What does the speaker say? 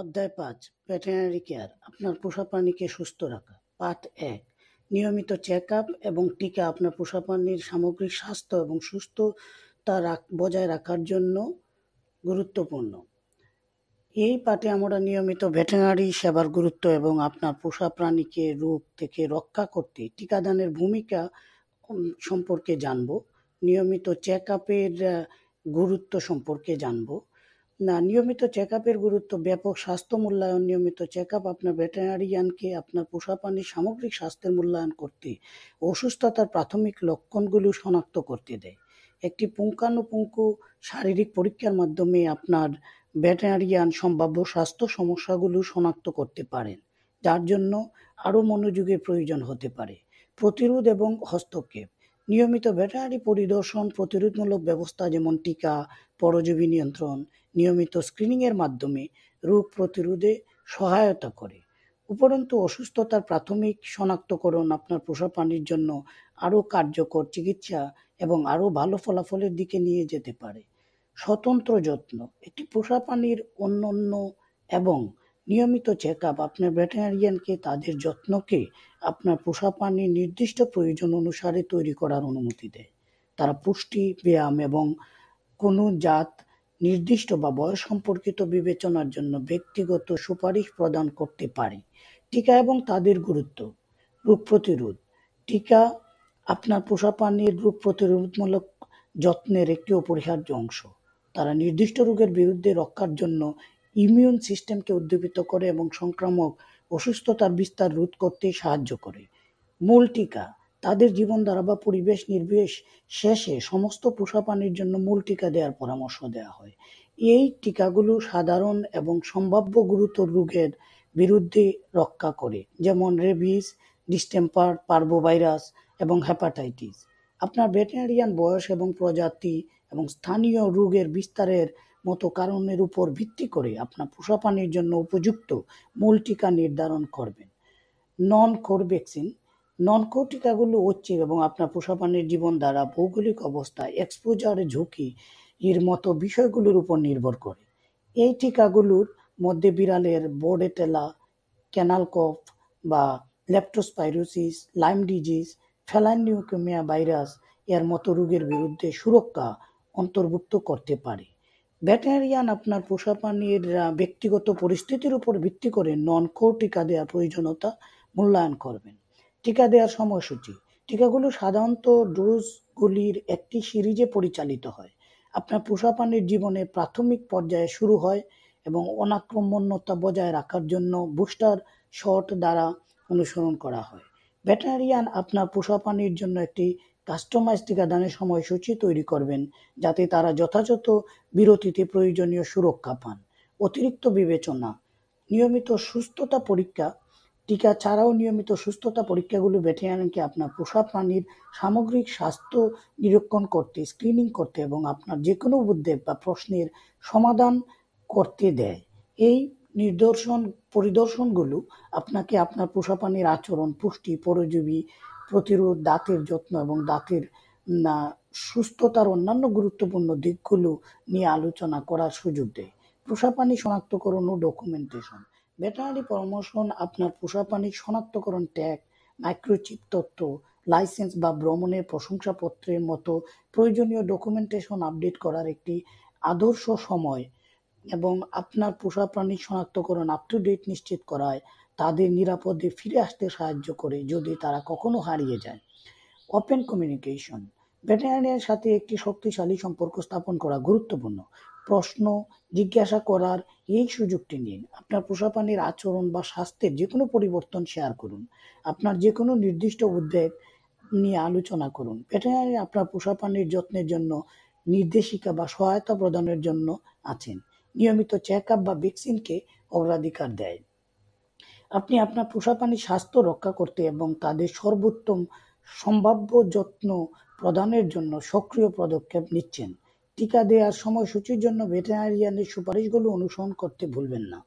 অধ্যায় পাঁচ veterinary care আপনার পোষা প্রাণীকে সুস্থ রাখা পাঠ এক নিয়মিত চেক আপ এবং টিকা আপনার পোষা প্রাণীর সামগ্রিক স্বাস্থ্য এবং সুস্থতা বজায় রাখার জন্য গুরুত্বপূর্ণ এই পাঠে আমরা নিয়মিত ভেটেরিনারি সেবার গুরুত্ব এবং আপনার পোষা প্রাণীকে রোগ থেকে রক্ষা করতে টিকাদানের ভূমিকা সম্পর্কে জানব নিয়মিত চেক আপের গুরুত্ব সম্পর্কে জানবো না নিয়মিত চেক আপের গুরুত্ব ব্যাপক স্বাস্থ্য মূল্যায়ন নিয়মিত চেক আপ আপনার ভেটেরিনারিয়ানকে আপনার পোষা প্রাণীর সামগ্রিক স্বাস্থ্যের মূল্যায়ন করতে অসুস্থতার প্রাথমিক লক্ষণগুলো শনাক্ত করতে দেয় একটি পুঙ্খানুপুঙ্খ শারীরিক পরীক্ষার মাধ্যমে আপনার ভেটেরিনারিয়ান সম্ভাব্য স্বাস্থ্য সমস্যাগুলো শনাক্ত করতে পারেন যার জন্য আরও মনোযোগের প্রয়োজন হতে পারে প্রতিরোধ এবং হস্তক্ষেপ নিয়মিত ব্যাটারি পরিদর্শন প্রতিরোধমূলক ব্যবস্থা যেমন টিকা পরজীবী নিয়ন্ত্রণ নিয়মিত স্ক্রিনিংয়ের মাধ্যমে রোগ প্রতিরোধে সহায়তা করে উপরন্তু অসুস্থতার প্রাথমিক শনাক্তকরণ আপনার পোষা প্রাণীর জন্য আরও কার্যকর চিকিৎসা এবং আরও ভালো ফলাফলের দিকে নিয়ে যেতে পারে স্বতন্ত্র যত্ন একটি পোষা প্রাণীর অন্যান্য এবং নিয়মিত চেক আপ আপনার ভেটেরিয়ানকে তাদের যত্নকে আপনার পোষা প্রাণীর নির্দিষ্ট প্রয়োজন অনুসারে তৈরি করার অনুমতি দেয় তারা পুষ্টি ব্যায়াম এবং কোনো জাত নির্দিষ্ট বা বয়স সম্পর্কিত বিবেচনার জন্য ব্যক্তিগত সুপারিশ প্রদান করতে পারে টিকা এবং তাদের গুরুত্ব রোগ প্রতিরোধ টিকা আপনার পোষা প্রাণীর রোগ প্রতিরোধমূলক যত্নের একটি অপরিহার্য অংশ তারা নির্দিষ্ট রোগের বিরুদ্ধে রক্ষার জন্য ইমিউন সিস্টেমকে উদ্দীপিত করে এবং সংক্রামক অসুস্থতার বিস্তার রোধ করতে সাহায্য করে মূল টিকা তাদের জীবনধারা বা পরিবেশ নির্বিশেষ শেষে সমস্ত পোষা পানির জন্য মূল টিকা দেওয়ার পরামর্শ দেওয়া হয় এই টিকাগুলো সাধারণ এবং সম্ভাব্য গুরুতর রোগের বিরুদ্ধে রক্ষা করে যেমন রেবিস ডিস্টেম্পার পার্বোভাইরাস এবং হেপাটাইটিস আপনার ভেটেরিয়ান বয়স এবং প্রজাতি এবং স্থানীয় রোগের বিস্তারের মতো কারণের উপর ভিত্তি করে আপনার পোষা পানির জন্য উপযুক্ত মূল টিকা নির্ধারণ করবেন non core vaccine non core টিকাগুলো হচ্ছে এবং আপনার পোষা পানির জীবন দ্বারা ভৌগোলিক অবস্থা এক্সপোজার ঝুঁকি এর মতো বিষয়গুলোর উপর নির্ভর করে এই টিকাগুলোর মধ্যে বিড়ালের বোর্ডে তেলা ক্যানাল কফ বা leptospirosis Lyme disease feline leukaemia virus এর মতো রোগের বিরুদ্ধে সুরক্ষা অন্তর্ভুক্ত করতে পারে ভেটেরিয়ান আপনার পোষা প্রাণীর ব্যক্তিগত পরিস্থিতির উপর ভিত্তি করে নন কো টিকা দেওয়ার প্রয়োজনীয়তা মূল্যায়ন করবেন টিকা দেওয়ার সময়সূচি টিকাগুলো সাধারণত ডোজগুলির একটি সিরিজে পরিচালিত হয় আপনার পোষা প্রাণীর জীবনে প্রাথমিক পর্যায়ে শুরু হয় এবং অনাক্রমণ্যতা বজায় রাখার জন্য বুস্টার শট দ্বারা অনুসরণ করা হয় ভেটেরিয়ান আপনার পোষা প্রাণীর জন্য একটি কাস্টমাইজ টিকাদানের সময়সূচি তৈরি করবেন যাতে তারা যথাযথ বিরতিতে প্রয়োজনীয় সুরক্ষা পান অতিরিক্ত বিবেচনা নিয়মিত সুস্থতা পরীক্ষা টিকা ছাড়াও নিয়মিত সুস্থতা পরীক্ষাগুলো কি আপনার পোষা প্রাণীর সামগ্রিক স্বাস্থ্য নিরীক্ষণ করতে স্ক্রিনিং করতে এবং আপনার যে কোনো উদ্বেগ বা প্রশ্নের সমাধান করতে দেয় এই নির্দর্শন পরিদর্শনগুলো আপনাকে আপনার পোষা প্রাণীর আচরণ পুষ্টি পরজীবী প্রতিরোধ দাঁতের যত্ন এবং দাঁতের সুস্থতার অন্যান্য গুরুত্বপূর্ণ দিকগুলো নিয়ে আলোচনা করার সুযোগ দেয় পোষা শনাক্তকরণ ও ডকুমেন্টেশন ভেটেনারি পরামর্শন আপনার পোষা শনাক্তকরণ ট্যাগ মাইক্রোচিপ তথ্য লাইসেন্স বা ভ্রমণের প্রশংসাপত্রের মতো প্রয়োজনীয় ডকুমেন্টেশন আপডেট করার একটি আদর্শ সময় এবং আপনার পোষা প্রাণী শনাক্তকরণ আপ টু ডেট নিশ্চিত করায় তাদের নিরাপদে ফিরে আসতে সাহায্য করে যদি তারা কখনো হারিয়ে যায় ওপেন কমিউনিকেশন ভেটেরিনারিয়ার সাথে একটি শক্তিশালী সম্পর্ক স্থাপন করা গুরুত্বপূর্ণ প্রশ্ন জিজ্ঞাসা করার এই সুযোগটি নিন আপনার পোষাপানির আচরণ বা স্বাস্থ্যের যে কোনো পরিবর্তন শেয়ার করুন আপনার যে কোনো নির্দিষ্ট উদ্বেগ নিয়ে আলোচনা করুন ভেটেরিনারি আপনার পোষাপানির যত্নের জন্য নির্দেশিকা বা সহায়তা প্রদানের জন্য আছেন নিয়মিত চেক আপ বা ভ্যাকসিনকে অগ্রাধিকার দেয় আপনি আপনার পোষা প্রাণীর স্বাস্থ্য রক্ষা করতে এবং তাদের সর্বোত্তম সম্ভাব্য যত্ন প্রদানের জন্য সক্রিয় পদক্ষেপ নিচ্ছেন টিকা দেওয়ার সময়সূচির জন্য ভেটেরিনারিয়ানের সুপারিশগুলো অনুসরণ করতে ভুলবেন না